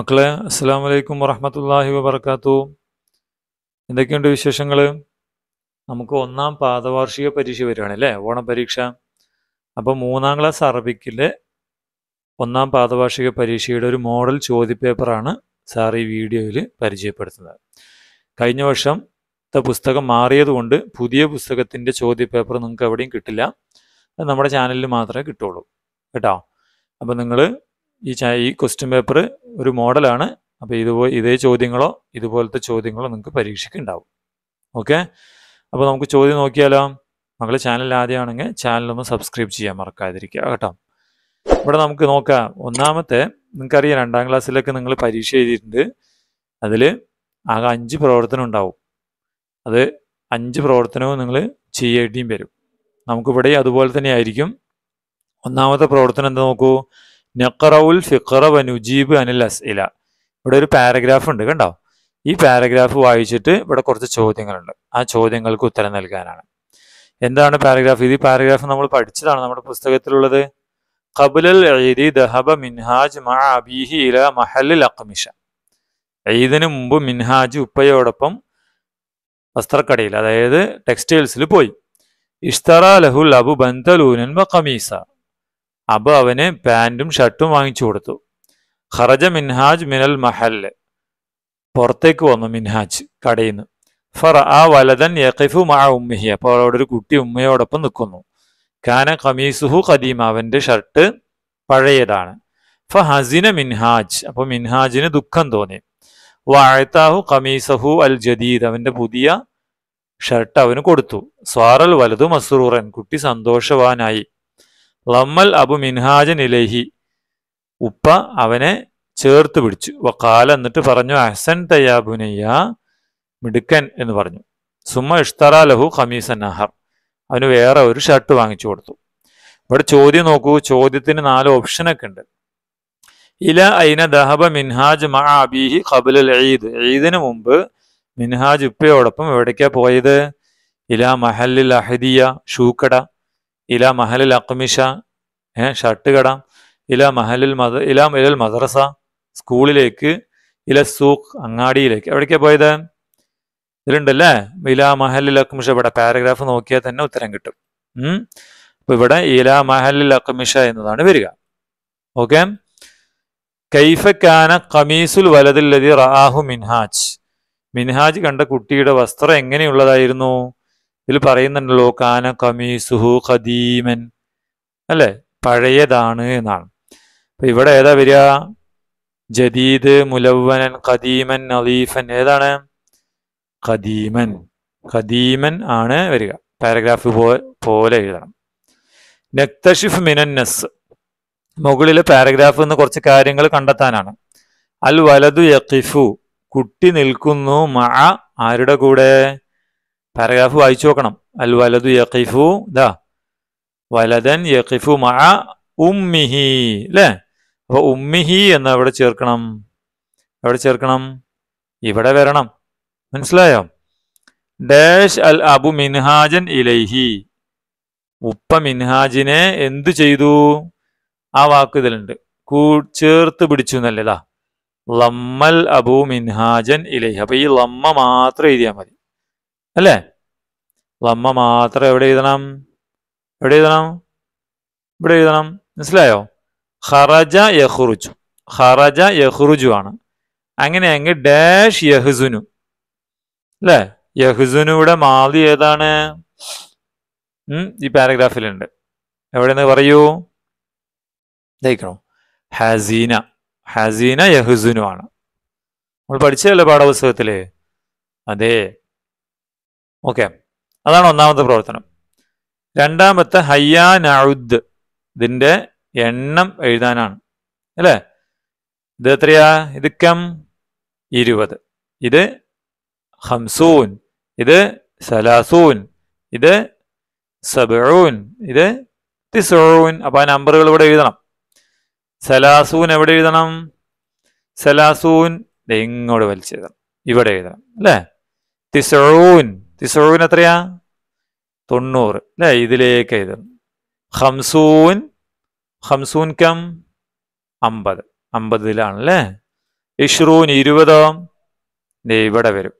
മക്കളെ അസ്സാം വലൈക്കും വറഹമത്തല്ലാഹി വബർക്കാത്തു എന്തൊക്കെയുണ്ട് വിശേഷങ്ങൾ നമുക്ക് ഒന്നാം പാദവാർഷിക പരീക്ഷ വരികയാണ് അല്ലേ പരീക്ഷ അപ്പോൾ മൂന്നാം ക്ലാസ് അറബിക്കിലെ ഒന്നാം പാദവാർഷിക പരീക്ഷയുടെ ഒരു മോഡൽ ചോദ്യപേപ്പറാണ് സാർ ഈ വീഡിയോയിൽ പരിചയപ്പെടുത്തുന്നത് കഴിഞ്ഞ വർഷം പുസ്തകം മാറിയതുകൊണ്ട് പുതിയ പുസ്തകത്തിൻ്റെ ചോദ്യപേപ്പർ നിങ്ങൾക്ക് എവിടെയും കിട്ടില്ല നമ്മുടെ ചാനലിൽ മാത്രമേ കിട്ടുള്ളൂ കേട്ടോ അപ്പോൾ നിങ്ങൾ ഈ ഈ ക്വസ്റ്റ്യൻ പേപ്പർ ഒരു മോഡലാണ് അപ്പോൾ ഇതുപോലെ ഇതേ ചോദ്യങ്ങളോ ഇതുപോലത്തെ ചോദ്യങ്ങളോ നിങ്ങൾക്ക് പരീക്ഷയ്ക്ക് ഉണ്ടാവും ഓക്കെ അപ്പോൾ നമുക്ക് ചോദ്യം നോക്കിയാലോ മകൾ ചാനൽ ആദ്യമാണെങ്കിൽ ചാനലൊന്ന് സബ്സ്ക്രൈബ് ചെയ്യാൻ മറക്കാതിരിക്കുക കേട്ടോ ഇവിടെ നമുക്ക് നോക്കാം ഒന്നാമത്തെ നിങ്ങൾക്കറിയാം രണ്ടാം ക്ലാസ്സിലൊക്കെ നിങ്ങൾ പരീക്ഷ എഴുതിയിട്ടുണ്ട് അതിൽ ആകെ അഞ്ച് പ്രവർത്തനം ഉണ്ടാവും അത് അഞ്ച് പ്രവർത്തനവും നിങ്ങൾ ചെയ്യേണ്ടിയും വരും നമുക്കിവിടെ അതുപോലെ തന്നെ ആയിരിക്കും ഒന്നാമത്തെ പ്രവർത്തനം എന്താ നോക്കൂ നഖറവുൽ ഫിഖറ വനുജീബ് അനിൽ അസ് ഇല ഇവിടെ ഒരു പാരഗ്രാഫ് ഉണ്ട് കണ്ടോ ഈ പാരഗ്രാഫ് വായിച്ചിട്ട് ഇവിടെ കുറച്ച് ചോദ്യങ്ങളുണ്ട് ആ ചോദ്യങ്ങൾക്ക് ഉത്തരം നൽകാനാണ് എന്താണ് പാരഗ്രാഫ് ഇത് പാരഗ്രാഫ് നമ്മൾ പഠിച്ചതാണ് നമ്മുടെ പുസ്തകത്തിലുള്ളത് കബുലൽ ഈദി ദഹബ മിൻഹാജ് മ അബീഹി ഈദിന് മുമ്പ് മിൻഹാജ് ഉപ്പയോടൊപ്പം വസ്ത്രക്കടയിൽ അതായത് ടെക്സ്റ്റൈൽസിൽ പോയി ഇഷ്തറ ലഹുൽ അബു ബന്തലൂനൻ വ കമീസ അപ്പോൾ അവന് പാൻറ്റും ഷർട്ടും വാങ്ങിച്ചു കൊടുത്തു ഖറജ മിൻഹാജ് മിനൽ മഹൽ പുറത്തേക്ക് വന്നു മിൻഹാജ് കടയിൽ നിന്ന് ഫറ ആ വലതൻ യഖിഫു മാ ഉമ്മിഹി അപ്പോൾ അവിടെ ഒരു കുട്ടി ഉമ്മയോടൊപ്പം നിൽക്കുന്നു കാന ഖമീസുഹു ഖദീം അവൻ്റെ ഷർട്ട് പഴയതാണ് ഫ ഹസിന മിൻഹാജ് അപ്പോൾ മിൻഹാജിന് ദുഃഖം തോന്നി വാഴത്താഹു ഖമീസഹു അൽ ജദീദ് അവൻ്റെ പുതിയ ഷർട്ട് അവന് കൊടുത്തു സ്വാറൽ വലതു മസ്റൂറൻ കുട്ടി സന്തോഷവാനായി ലമ്മൽ അബു മിൻഹാജൻ ഇലഹി ഉപ്പ അവനെ ചേർത്ത് പിടിച്ചു വക്കാല എന്നിട്ട് പറഞ്ഞു അഹ്സൻ തയ്യാബുനയ്യ മിടുക്കൻ എന്ന് പറഞ്ഞു സുമ ഇഷ്തറ ലഹു ഖമീസൻ നഹർ അവന് വേറെ ഒരു ഷർട്ട് വാങ്ങിച്ചു കൊടുത്തു ഇവിടെ ചോദ്യം നോക്കൂ ചോദ്യത്തിന് നാല് ഓപ്ഷനൊക്കെ ഉണ്ട് ഇല ഐന ദഹബ മിൻഹാജ് മ അബീഹി ഖബുൽ ഈദ് ഈദിന് മുമ്പ് മിൻഹാജ് ഉപ്പയോടൊപ്പം എവിടേക്കാ പോയത് ഇല മഹല്ലിൽ അഹദിയ ഷൂക്കട ഇല മഹലിൽ അക്മിഷ ഷർട്ട് കട ഇല മഹലിൽ മദ ഇല ഇലൽ മദ്രസ സ്കൂളിലേക്ക് ഇല സൂഖ് അങ്ങാടിയിലേക്ക് എവിടേക്കാ പോയത് ഇതിലുണ്ടല്ലേ ഇല മഹലിൽ അക്മിഷ ഇവിടെ പാരഗ്രാഫ് നോക്കിയാൽ തന്നെ ഉത്തരം കിട്ടും അപ്പൊ ഇവിടെ ഇല മഹലിൽ അക്മിഷ എന്നതാണ് വരിക ഓക്കെ കൈഫക്കാന കമീസുൽ വലതില്ലതി റാഹു മിൻഹാജ് മിൻഹാജ് കണ്ട കുട്ടിയുടെ വസ്ത്രം എങ്ങനെയുള്ളതായിരുന്നു ഇതിൽ പറയുന്നുണ്ടല്ലോ കാന കമീസുഹു ഖദീമൻ അല്ലേ പഴയതാണ് എന്നാണ് അപ്പൊ ഇവിടെ ഏതാ വരിക ജദീദ് മുലവനൻ ഖദീമൻ നദീഫൻ ഏതാണ് ഖദീമൻ ഖദീമൻ ആണ് വരിക പാരഗ്രാഫ് പോലെ എഴുതണം നക്തഷിഫ് മിനന്നസ് മുകളിലെ പാരഗ്രാഫ് നിന്ന് കുറച്ച് കാര്യങ്ങൾ കണ്ടെത്താനാണ് അൽ വലതു യക്കിഫു കുട്ടി നിൽക്കുന്നു മഴ ആരുടെ കൂടെ പാരഗ്രാഫ് വായിച്ചു നോക്കണം അൽ വലതു യഖിഫു ദാ വലതൻ യഖിഫു മഅ ഉമ്മിഹി അല്ലേ അപ്പോൾ ഉമ്മിഹി എന്ന് എവിടെ ചേർക്കണം എവിടെ ചേർക്കണം ഇവിടെ വരണം മനസ്സിലായോ ഡാഷ് അൽ അബു മിൻഹാജൻ ഇലൈഹി ഉപ്പ മിൻഹാജിനെ എന്തു ചെയ്തു ആ വാക്ക് ഇതിലുണ്ട് കൂ ചേർത്ത് പിടിച്ചു എന്നല്ലേ ലമ്മൽ അബു മിൻഹാജൻ ഇലൈഹി അപ്പൊ ഈ ലമ്മ മാത്രം എഴുതിയാൽ മതി അല്ലേ ളമ്മ മാത്രം എവിടെ എഴുതണം എവിടെ എഴുതണം ഇവിടെ എഴുതണം മനസ്സിലായോ ഹറജ യഹുറുജു ഹറജ യഹുറുജു ആണ് അങ്ങനെയെങ്കിൽ ഡാഷ് യഹുസുനു അല്ലേ യഹുസുനയുടെ മാതി ഏതാണ് ഈ പാരഗ്രാഫിലുണ്ട് എവിടെയെന്ന് പറയൂ ജയിക്കണോ ഹസീന ഹസീന യഹുസുനു ആണ് നമ്മൾ പഠിച്ചതല്ലേ പാഠപുസ്തകത്തില് അതെ ഓക്കെ അതാണ് ഒന്നാമത്തെ പ്രവർത്തനം രണ്ടാമത്തെ ഹയ്യാ നഴുദ് ഇതിന്റെ എണ്ണം എഴുതാനാണ് അല്ലേ ഇത് എത്രയാ ഇത് കം ഇരുപത് ഇത് ഹംസൂൻ ഇത് സലാസൂൻ ഇത് സബഴൂൻ ഇത് തിസൂൻ അപ്പോൾ ആ നമ്പറുകൾ ഇവിടെ എഴുതണം സലാസൂൻ എവിടെ എഴുതണം സലാസൂൻ ഇങ്ങോട്ട് വലിച്ചെഴുതണം ഇവിടെ എഴുതണം അല്ലേ തിസൂൻ തിസൂൻ എത്രയാ തൊണ്ണൂറ് അല്ലെ ഇതിലേക്ക് ഇത് ഹംസൂൻ ഹംസൂൻ കം അമ്പത് അമ്പതിലാണല്ലേ ഇഷ്റൂൻ ഇരുപതോ ഇവിടെ വരും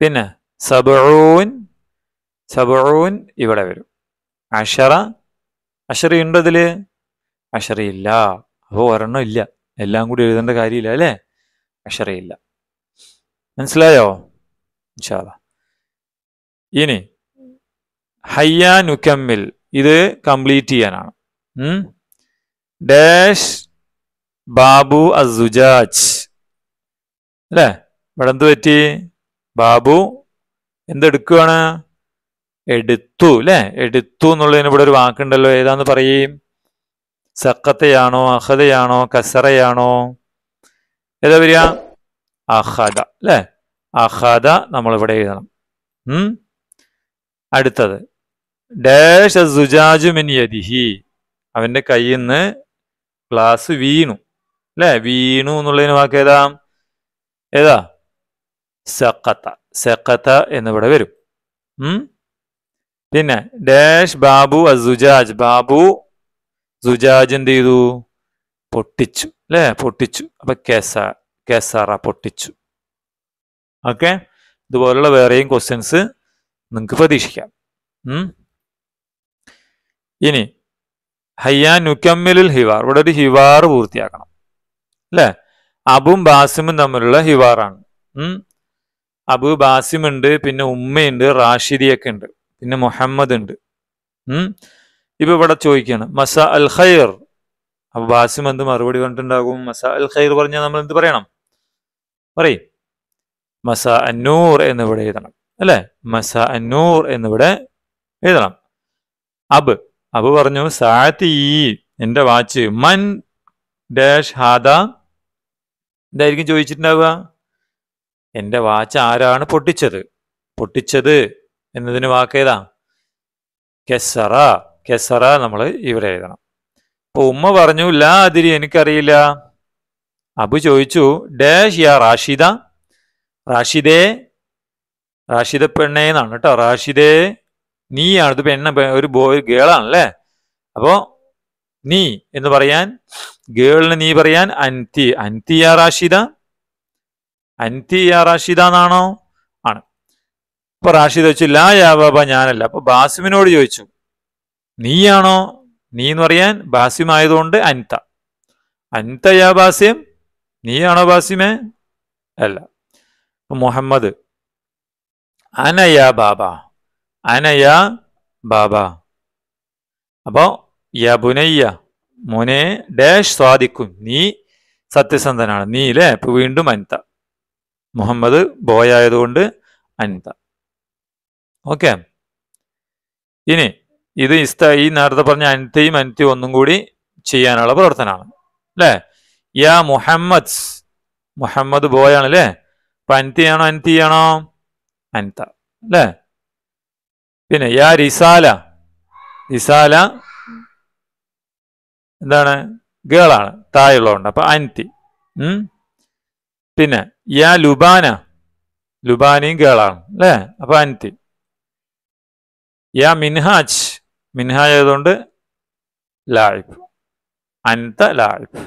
പിന്നെ സബൂൻ സബൂൻ ഇവിടെ വരും അഷറ അഷറി ഉണ്ടോ ഇതില് അഷറിയില്ല അപ്പോൾ ഒരെണ്ണം ഇല്ല എല്ലാം കൂടി എഴുതേണ്ട കാര്യമില്ല അല്ലേ അഷറിയില്ല മനസ്സിലായോ ഇൻഷാല്ല ഇനി ഹയ്യാ നുക്കമ്മിൽ ഇത് കംപ്ലീറ്റ് ചെയ്യാനാണ് ഡാഷ് ബാബു അസുജാജ് അല്ലേ ഇവിടെ എന്ത് പറ്റി ബാബു എന്തെടുക്കുകയാണ് എടുത്തു അല്ലേ എടുത്തു എന്നുള്ളതിന് ഇവിടെ ഒരു വാക്കുണ്ടല്ലോ ഏതാന്ന് പറയും സക്കത്തയാണോ അഹതയാണോ കസറയാണോ ഏതാ വരിക അഹദ അല്ലേ അഹദ നമ്മളിവിടെ എഴുതണം അടുത്തത് ഡാഷ് സുജാജുമിൻ യതിഹി അവൻ്റെ കയ്യിൽ നിന്ന് ഗ്ലാസ് വീണു അല്ലേ വീണു എന്നുള്ളതിന് വാക്ക് ഏതാ ഏതാ സക്കത്ത സക്കത്ത എന്നിവിടെ വരും പിന്നെ ഡാഷ് ബാബു അസുജാജ് ബാബു സുജാജ് എന്ത് ചെയ്തു പൊട്ടിച്ചു അല്ലേ പൊട്ടിച്ചു അപ്പൊ കെസ കേസാറ പൊട്ടിച്ചു ഓക്കെ ഇതുപോലുള്ള വേറെയും ക്വസ്റ്റ്യൻസ് നിങ്ങൾക്ക് പ്രതീക്ഷിക്കാം ഇനി ഹയ്യാ നുക്കമ്മിലിൽ ഹിവാർ ഇവിടെ ഒരു ഹിവാർ പൂർത്തിയാക്കണം അല്ലേ അബും ബാസിമും തമ്മിലുള്ള ഹിവാറാണ് അബു ബാസിം ഉണ്ട് പിന്നെ ഉമ്മയുണ്ട് റാഷിദിയൊക്കെ ഉണ്ട് പിന്നെ മുഹമ്മദ് ഉണ്ട് ഇപ്പൊ ഇവിടെ ചോദിക്കുകയാണ് മസ അൽ ഖൈർ അബു ബാസിം എന്ത് മറുപടി കണ്ടിട്ടുണ്ടാകും മസ അൽ ഖൈർ പറഞ്ഞാൽ നമ്മൾ എന്ത് പറയണം പറയും മസ അന്നൂർ എന്നിവിടെ എഴുതണം അല്ലേ മസ അന്നൂർ എന്നിവിടെ എഴുതണം അബ് അബ് പറഞ്ഞു സാത്തി എൻ്റെ വാച്ച് മൻ ഡാഷ് ഹാദ എന്തായിരിക്കും ചോദിച്ചിട്ടുണ്ടാവുക എൻ്റെ വാച്ച് ആരാണ് പൊട്ടിച്ചത് പൊട്ടിച്ചത് എന്നതിന് വാക്കേതാ കെസറ കെസറ നമ്മൾ ഇവിടെ എഴുതണം അപ്പോൾ ഉമ്മ പറഞ്ഞു ലാ അതിരി എനിക്കറിയില്ല അബു ചോദിച്ചു ഡാഷ് യാ റാഷിദ റാഷിദേ റാഷിദ പെണ്ണേ എന്നാണ് കേട്ടോ റാഷിദേ നീയാണ് ഇത് പെണ്ണ ഒരു ബോയ് ഗേളാണല്ലേ അപ്പോ നീ എന്ന് പറയാൻ ഗേളിന് നീ പറയാൻ അൻതി അൻതി യാ റാഷിദ അൻതി യാ റാഷിദ എന്നാണോ ആണ് അപ്പൊ റാഷിദ ചോദിച്ചു ലാ യാ ബാബ ഞാനല്ല അപ്പൊ ബാസിമിനോട് ചോദിച്ചു നീയാണോ നീ എന്ന് പറയാൻ ബാസിം ആയതുകൊണ്ട് അൻത അൻത യാ ബാസിം നീയാണോ ബാസിമെ അല്ല മുഹമ്മദ് അനയാ ബാബ അനയാ ബാബ അപ്പോ യബുനയ്യ മുനെ ഡാഷ് സ്വാദിക്കും നീ സത്യസന്ധനാണ് നീ അല്ലേ ഇപ്പൊ വീണ്ടും അനിത മുഹമ്മദ് ബോയ് ആയതുകൊണ്ട് അനിത ഓക്കെ ഇനി ഇത് ഇസ്ത ഈ നേരത്തെ പറഞ്ഞ അനിത്തയും അനിത്തയും ഒന്നും കൂടി ചെയ്യാനുള്ള പ്രവർത്തനമാണ് അല്ലേ യാ മുഹമ്മദ് മുഹമ്മദ് ബോയാണ് അല്ലേ അപ്പൊ അൻതിയാണോ അൻതിയാണോ അനിത്ത അല്ലേ പിന്നെ യാ റിസാല റിസാല എന്താണ് ഗേളാണ് തായുള്ളതുകൊണ്ട് അപ്പൊ അൻതി പിന്നെ യാ ലുബാന ലുബാനയും ഗേളാണ് അല്ലേ അപ്പൊ അനിത്തി യാ മിൻഹാജ് മിൻഹാജ് ആയതുകൊണ്ട് ലാഴ്പ് അനിത്ത ലാഴ്പ്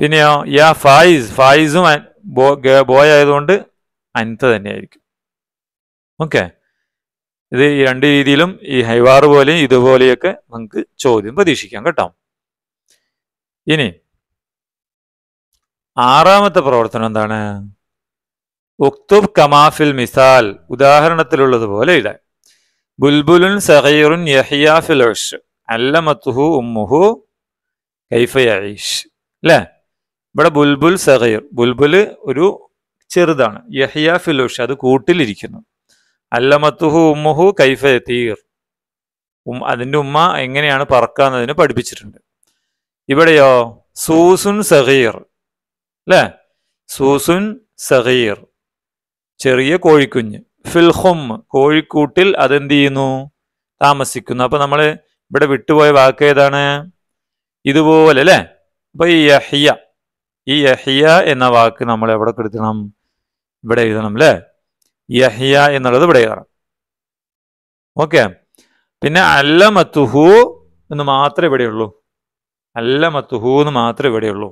പിന്നെയോ യാ ഫായിസ് ഫായിസും ബോയ് ആയതുകൊണ്ട് അൻത തന്നെയായിരിക്കും ഓക്കെ ഇത് ഈ രണ്ട് രീതിയിലും ഈ ഹൈവാർ പോലെയും ഇതുപോലെയൊക്കെ നമുക്ക് ചോദ്യം പ്രതീക്ഷിക്കാം കേട്ടോ ഇനി ആറാമത്തെ പ്രവർത്തനം എന്താണ് ഉക്തുബ് കമാഫിൽ മിസാൽ ഉദാഹരണത്തിലുള്ളതുപോലെ ഇട ബുൽബുലുൻ സഹൈറുൻ യഹിയാ ഫിലോഷ് അല്ലമത്തുഹു ഉമ്മുഹു കൈഫ അല്ലേ ഇവിടെ ബുൽബുൽ സഹയർ ബുൽബുൽ ഒരു ചെറുതാണ് യഹിയ ഫിലോഷ് അത് കൂട്ടിലിരിക്കുന്നു അല്ലമത്തുഹു ഉമ്മുഹു കൈഫ തീർ ഉം അതിൻ്റെ ഉമ്മ എങ്ങനെയാണ് പറക്കാന്നതിന് പഠിപ്പിച്ചിട്ടുണ്ട് ഇവിടെയോ സൂസുൻ സഹീർ അല്ലേ സൂസുൻ സഹീർ ചെറിയ കോഴിക്കുഞ്ഞ് ഫിൽഹും കോഴിക്കൂട്ടിൽ അതെന്ത് ചെയ്യുന്നു താമസിക്കുന്നു അപ്പൊ നമ്മൾ ഇവിടെ വിട്ടുപോയ വാക്ക് ഏതാണ് ഇതുപോലെ അല്ലേ അപ്പൊ ഈ യഹിയ ഈ യഹിയ എന്ന വാക്ക് നമ്മൾ എവിടെ കൊടുക്കണം ഇവിടെ എഴുതണം അല്ലേ യഹിയ എന്നുള്ളത് ഇവിടെ എഴുതണം ഓക്കെ പിന്നെ അല്ലമത്തുഹു എന്ന് മാത്രമേ ഇവിടെയുള്ളൂ അല്ലമത്തുഹു എന്ന് മാത്രമേ ഇവിടെയുള്ളൂ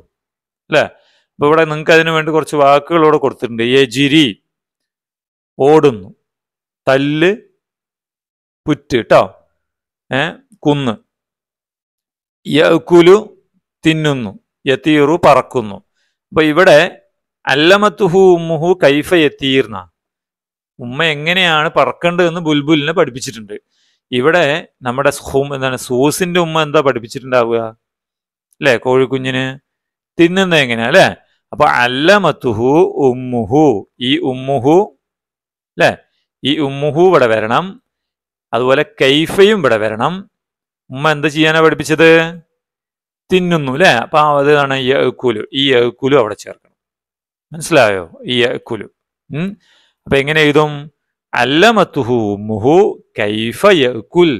അല്ലേ അപ്പൊ ഇവിടെ നിങ്ങൾക്ക് അതിനു വേണ്ടി കുറച്ച് വാക്കുകളോട് കൊടുത്തിട്ടുണ്ട് യജിരി ഓടുന്നു തല്ല് പുറ്റ് കേട്ടോ ഏ കുന്ന് യക്കുലു തിന്നുന്നു യത്തീറു പറക്കുന്നു അപ്പൊ ഇവിടെ അല്ലമത്തുഹു ഉമ്മുഹു കൈഫ എത്തിയിരുന്ന ഉമ്മ എങ്ങനെയാണ് പറക്കേണ്ടതെന്ന് ബുൽബുലിനെ പഠിപ്പിച്ചിട്ടുണ്ട് ഇവിടെ നമ്മുടെ ഹും എന്താണ് സൂസിന്റെ ഉമ്മ എന്താ പഠിപ്പിച്ചിട്ടുണ്ടാവുക അല്ലെ കോഴിക്കുഞ്ഞിന് തിന്നുന്നത് എങ്ങനെയാ അല്ലെ അപ്പൊ അല്ലമത്തുഹു ഉമ്മുഹു ഈ ഉമ്മുഹു അല്ലെ ഈ ഉമ്മുഹു ഇവിടെ വരണം അതുപോലെ കൈഫയും ഇവിടെ വരണം ഉമ്മ എന്താ ചെയ്യാനാ പഠിപ്പിച്ചത് തിന്നുന്നു അല്ലെ അപ്പൊ അതാണ് യഹക്കുലു ഈ യഹക്കുലു അവിടെ ചേർക്കണം മനസ്സിലായോ ഈ യഹക്കുലു ഉം അപ്പൊ എങ്ങനെ എഴുതും അല്ലമത്തുഹു ഉമ്മുഹു കൈഫ യക്കുൽ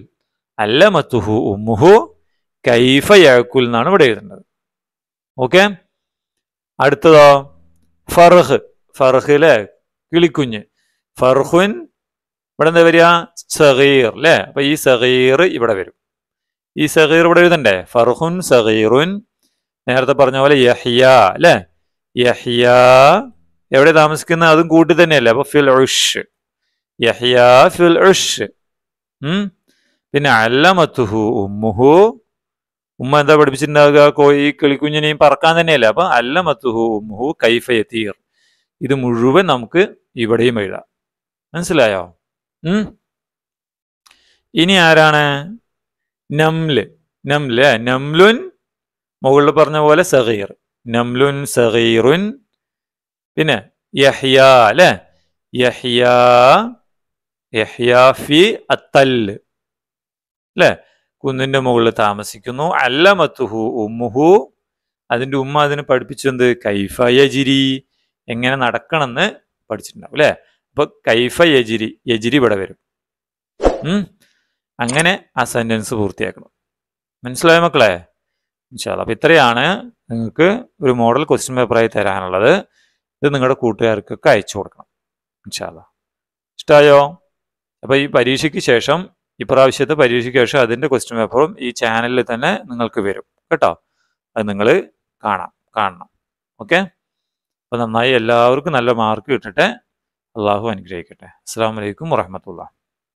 അല്ലമത്തുഹു ഉമ്മുഹു കൈഫ യഹക്കുൽ എന്നാണ് ഇവിടെ എഴുതുന്നത് ഓക്കെ അടുത്തതോ ഫർഹ് ഫർഹിലെ കിളിക്കുഞ്ഞ് ഫർഹുൻ ഇവിടെ എന്താ വരിക സഹീർ അല്ലെ അപ്പൊ ഈ സഹീർ ഇവിടെ വരും ഈ സഹീർ ഇവിടെ എഴുതണ്ടേ ഫർഹുൻ സഹീറുൻ നേരത്തെ പറഞ്ഞ പോലെ യഹിയ അല്ലെ യഹിയ എവിടെ താമസിക്കുന്ന അതും കൂട്ടി തന്നെയല്ലേ അപ്പൊ ഫിൽ ഉഷ് യഹിയ ഫിൽ ഉഷ് ഉം പിന്നെ അല്ലമത്തുഹു ഉമ്മുഹു ഉമ്മ എന്താ പഠിപ്പിച്ചിട്ടുണ്ടാകുക കോയി കിളിക്കുഞ്ഞിനെയും പറക്കാൻ തന്നെയല്ലേ അപ്പൊ അല്ലമത്തുഹു ഉമ്മുഹു കൈഫ ഇത് മുഴുവൻ നമുക്ക് ഇവിടെയും എഴുതാം മനസ്സിലായോ ഉം ഇനി ആരാണ് നംല് നംല് നംലുൻ മുകളിൽ പറഞ്ഞ പോലെ സഹീർ നംലുൻ സഹീറുൻ പിന്നെ യഹ്യ അല്ലെ യഹ്യ യഹ്യ ഫി അത്തല് അല്ലെ കുന്നിന്റെ മുകളിൽ താമസിക്കുന്നു മത്തുഹു ഉമ്മുഹു അതിന്റെ ഉമ്മ അതിന് പഠിപ്പിച്ചെന്ത് കൈഫ യജിരി എങ്ങനെ നടക്കണമെന്ന് പഠിച്ചിട്ടുണ്ടാവും അല്ലെ അപ്പൊ കൈഫ യജിരി യജിരി ഇവിടെ വരും ഉം അങ്ങനെ ആ സെൻറ്റൻസ് പൂർത്തിയാക്കണം മനസ്സിലായോ മക്കളെ ഇൻഷാല്ല അപ്പം ഇത്രയാണ് നിങ്ങൾക്ക് ഒരു മോഡൽ ക്വസ്റ്റ്യൻ പേപ്പറായി തരാനുള്ളത് ഇത് നിങ്ങളുടെ കൂട്ടുകാർക്കൊക്കെ അയച്ചു കൊടുക്കണം ഇൻഷാല്ല ഇഷ്ടമായോ അപ്പോൾ ഈ പരീക്ഷയ്ക്ക് ശേഷം ഇപ്രാവശ്യത്തെ പരീക്ഷയ്ക്ക് ശേഷം അതിൻ്റെ ക്വസ്റ്റ്യൻ പേപ്പറും ഈ ചാനലിൽ തന്നെ നിങ്ങൾക്ക് വരും കേട്ടോ അത് നിങ്ങൾ കാണാം കാണണം ഓക്കെ അപ്പോൾ നന്നായി എല്ലാവർക്കും നല്ല മാർക്ക് കിട്ടട്ടെ അള്ളാഹു അനുഗ്രഹിക്കട്ടെ അസ്സാം വലൈക്കും വറഹമത്തുള്ള